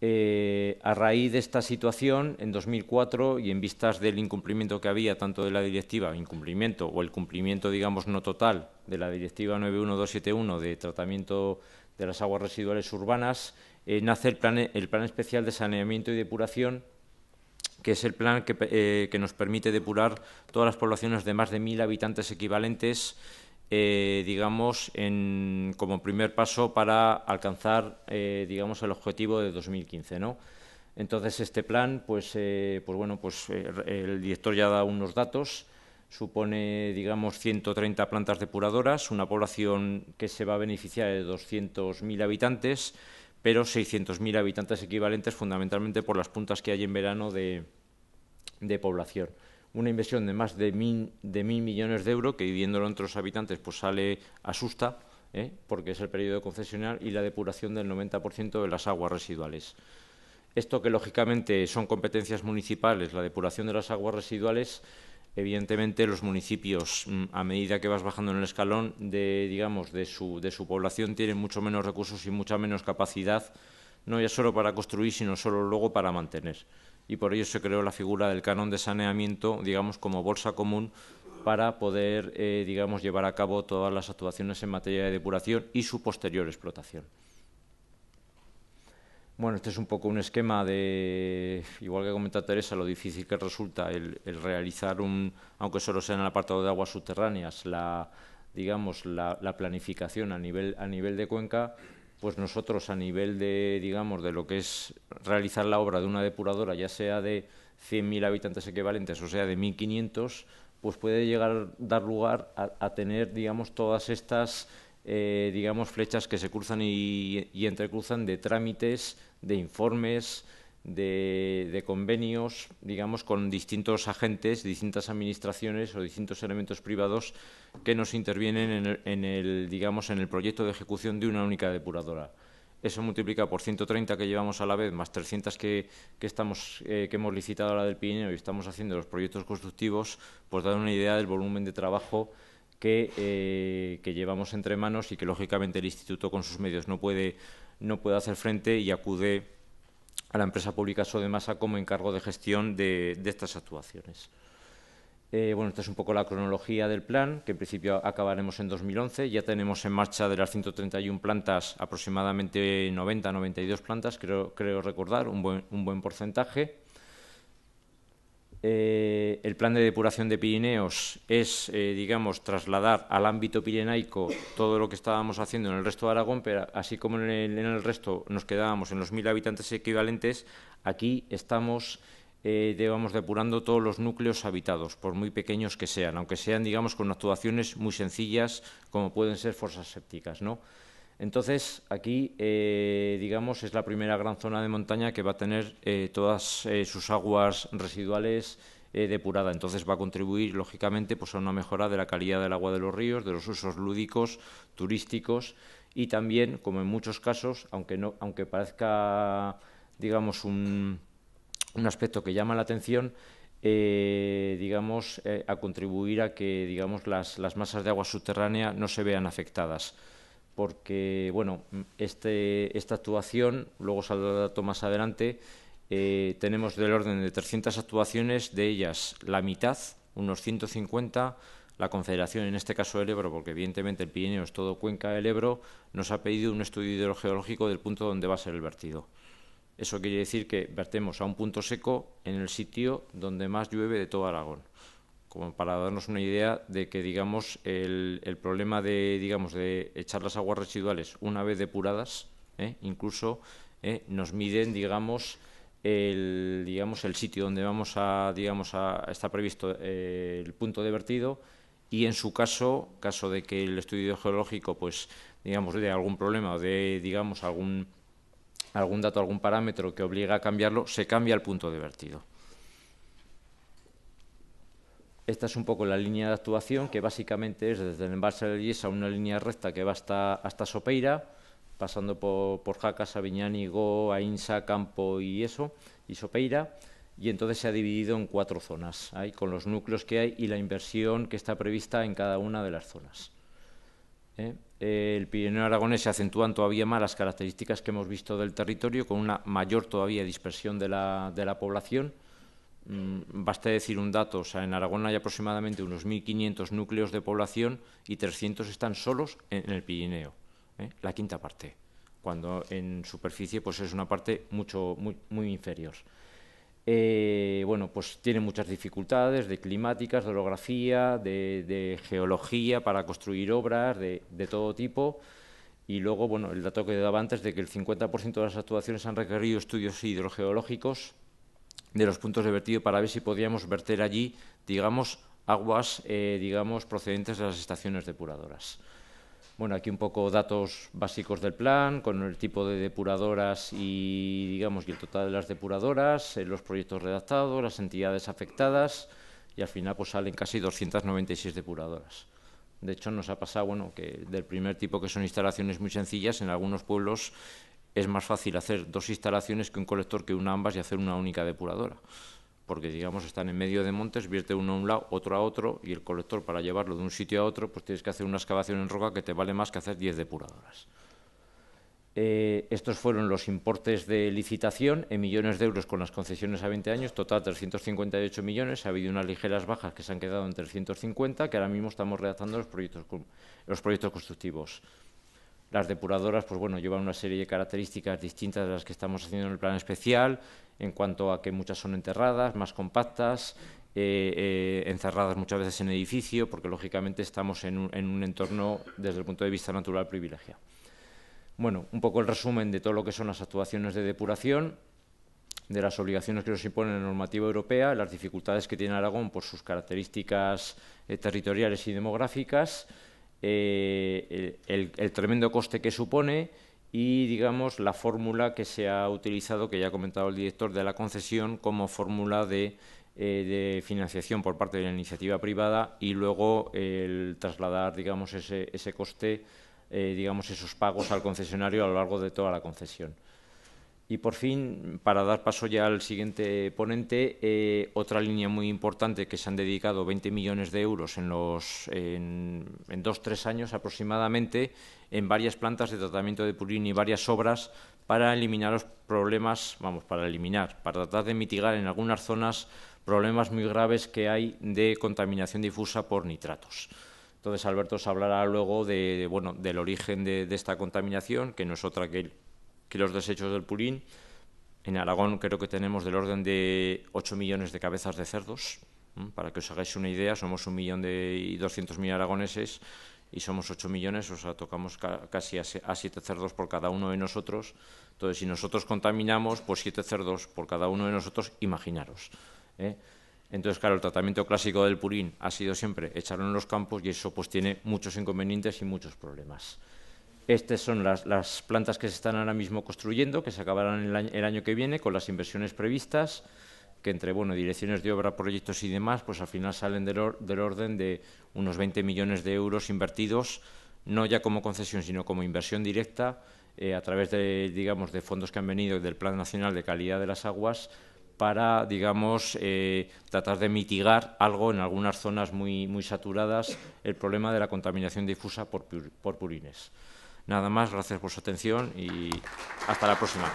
Eh, a raíz de esta situación, en 2004, y en vistas del incumplimiento que había tanto de la directiva, incumplimiento o el cumplimiento, digamos, no total de la directiva 91271 de tratamiento de las aguas residuales urbanas, eh, nace el plan, especial de saneamiento y depuración que es el plan que, eh, que, nos permite depurar todas las poblaciones de más de mil habitantes equivalentes eh, digamos, como primer paso para alcanzar, eh, digamos, el objetivo de 2015, ¿no? Entonces, este plan, pues, eh, pues bueno, pues el director ya da unos datos, supone, digamos, 130 plantas depuradoras, una población que se va a beneficiar de 200.000 habitantes, pero 600.000 habitantes equivalentes fundamentalmente por las puntas que hay en verano de población una inversión de más de mil, millones de euros, que viviéndolo entre los habitantes pues sale, asusta, ¿eh? porque es el periodo concesional y la depuración del 90% de las aguas residuales. Esto que lógicamente son competencias municipales, la depuración de las aguas residuales, evidentemente los municipios, mm, a medida que vas bajando en el escalón de, digamos, su, de su población, tienen mucho menos recursos y mucha menos capacidad, no ya solo para construir, sino solo luego para mantener y por ello se creó la figura del canon de saneamiento, digamos, como bolsa común para poder, eh, digamos, llevar a cabo todas las actuaciones en materia de depuración y su posterior explotación. Bueno, este es un poco un esquema de, igual que comenta Teresa, lo difícil que resulta el, realizar un, aunque solo sea en el apartado de aguas subterráneas, la, digamos, la, la planificación a nivel, a nivel de cuenca, pues nosotros a nivel de, digamos, de lo que es realizar la obra de una depuradora, ya sea de 100.000 habitantes equivalentes o sea de 1.500, pues puede llegar dar lugar a, tener, digamos, todas estas, eh, digamos, flechas que se cruzan y entrecruzan de trámites, de informes, de, convenios, digamos, con distintos agentes, distintas administraciones o distintos elementos privados que nos intervienen en el, digamos, en el proyecto de ejecución de una única depuradora. Eso multiplica por 130 que llevamos a la vez, más 300 que, estamos, eh, que hemos licitado la del Pirineo y estamos haciendo los proyectos constructivos, pues dar una idea del volumen de trabajo que, eh, que, llevamos entre manos y que, lógicamente, el Instituto con sus medios no puede, no puede hacer frente y acude a la empresa pública Sodemasa como encargo de gestión de, estas actuaciones. Eh, bueno, esta es un poco la cronología del plan, que en principio acabaremos en 2011. Ya tenemos en marcha de las 131 plantas aproximadamente 90, 92 plantas, creo, recordar, un buen porcentaje. Eh, el plan de depuración de Pirineos es, eh, digamos, trasladar al ámbito pirenaico todo lo que estábamos haciendo en el resto de Aragón, pero así como en el, resto nos quedábamos en los mil habitantes equivalentes, aquí estamos, eh, depurando todos los núcleos habitados, por muy pequeños que sean, aunque sean, digamos, con actuaciones muy sencillas como pueden ser fosas sépticas, ¿no? Entonces, aquí, eh, digamos, es la primera gran zona de montaña que va a tener eh, todas eh, sus aguas residuales depuradas. Entonces, va a contribuir, lógicamente, pues, a una mejora de la calidad del agua de los ríos, de los usos lúdicos, turísticos y también, como en muchos casos, aunque, no, aunque parezca, digamos, un, aspecto que llama la atención, digamos, a contribuir a que digamos, las, las masas de agua subterránea no se vean afectadas porque bueno, mm, este, esta actuación, luego saldrá el dato más adelante, eh, tenemos del orden de 300 actuaciones, de ellas la mitad, unos 150, la Confederación, en este caso del Ebro, porque evidentemente el Pirineo es todo cuenca del Ebro, nos ha pedido un estudio hidrogeológico del punto donde va a ser el vertido. Eso quiere decir que vertemos a un punto seco en el sitio donde más llueve de todo Aragón como para darnos una idea de que digamos el, problema de digamos de echar las aguas residuales una vez depuradas ¿eh? incluso ¿eh? nos miden digamos el digamos el sitio donde vamos a digamos a, está previsto eh, el punto de vertido y en su caso caso de que el estudio geológico pues digamos de algún problema o de digamos algún algún dato algún parámetro que obliga a cambiarlo se cambia el punto de vertido esta es un poco la línea de actuación, que básicamente es desde el embalse de a una línea recta que va hasta, hasta Sopeira, pasando por, Jaca, Aviñán y Go, Ainsa, Campo y eso, y Sopeira, y entonces se ha dividido en cuatro zonas, con los núcleos que hay y la inversión que está prevista en cada una de las zonas. ¿Eh? Eh, el Pirineo aragonés se acentúan todavía más las características que hemos visto del territorio, con una mayor todavía dispersión de la población, Mm, Basta decir un dato, o sea, en Aragón hay aproximadamente unos 1.500 núcleos de población y 300 están solos en el Pirineo, ¿eh? la quinta parte, cuando en superficie pues es una parte mucho muy, inferior. Eh, bueno, pues tiene muchas dificultades de climáticas, de orografía, de, geología para construir obras de, todo tipo. Y luego, bueno, el dato que daba antes de que el 50% de las actuaciones han requerido estudios hidrogeológicos de los puntos de vertido para ver si podíamos verter allí, digamos, aguas, eh, digamos, procedentes de las estaciones depuradoras. Bueno, aquí un poco datos básicos del plan, con el tipo de depuradoras y, digamos, el total de las depuradoras, eh, los proyectos redactados, las entidades afectadas, y al final pues salen casi 296 depuradoras. De hecho, nos ha pasado, bueno, que del primer tipo, que son instalaciones muy sencillas, en algunos pueblos es más fácil hacer dos instalaciones que un colector que una ambas y hacer una única depuradora. Porque, digamos, están en medio de montes, vierte uno a un lado, otro a otro, y el colector, para llevarlo de un sitio a otro, pues tienes que hacer una excavación en roca que te vale más que hacer 10 depuradoras. Eh, estos fueron los importes de licitación en millones de euros con las concesiones a 20 años, total 358 millones. Ha habido unas ligeras bajas que se han quedado en 350, que ahora mismo estamos redactando los los proyectos constructivos. Las depuradoras, pues bueno, llevan una serie de características distintas de las que estamos haciendo en el plan especial, en cuanto a que muchas son enterradas, más compactas, eh, eh, encerradas muchas veces en edificio, porque lógicamente estamos en un, entorno desde el punto de vista natural privilegiado. Bueno, un poco el resumen de todo lo que son las actuaciones de depuración, de las obligaciones que nos impone la normativa europea, las dificultades que tiene Aragón por sus características eh, territoriales y demográficas, eh, el, tremendo coste que supone y, digamos, la fórmula que se ha utilizado, que ya ha comentado el director, de la concesión como fórmula de, eh, financiación por parte de la iniciativa privada y luego el trasladar, digamos, ese, ese coste, eh, digamos, esos pagos al concesionario a lo largo de toda la concesión. Y por fin, para dar paso ya al siguiente ponente, eh, otra línea muy importante que se han dedicado 20 millones de euros en, los, en, dos, tres años aproximadamente, en varias plantas de tratamiento de purín y varias obras para eliminar los problemas, vamos, para eliminar, para tratar de mitigar en algunas zonas problemas muy graves que hay de contaminación difusa por nitratos. Entonces, Alberto os hablará luego de, bueno, del origen de, esta contaminación, que no es otra que que los desechos del purín. En Aragón creo que tenemos del orden de 8 millones de cabezas de cerdos. Para que os hagáis una idea, somos un millón y doscientos mil aragoneses y somos 8 millones, o sea, tocamos casi a, siete 7 cerdos por cada uno de nosotros. Entonces, si nosotros contaminamos, pues 7 cerdos por cada uno de nosotros, imaginaros. ¿eh? Entonces, claro, el tratamiento clásico del purín ha sido siempre echarlo en los campos y eso pues tiene muchos inconvenientes y muchos problemas. Estas son las, plantas que se están ahora mismo construyendo, que se acabarán el año, que viene con las inversiones previstas, que entre bueno, direcciones de obra, proyectos y demás, pues al final salen del, orden de unos 20 millones de euros invertidos, no ya como concesión, sino como inversión directa eh, a través de, digamos, de fondos que han venido del Plan Nacional de Calidad de las Aguas para, digamos, eh, tratar de mitigar algo en algunas zonas muy, muy saturadas el problema de la contaminación difusa por purines. Nada más, gracias por su atención y hasta la próxima.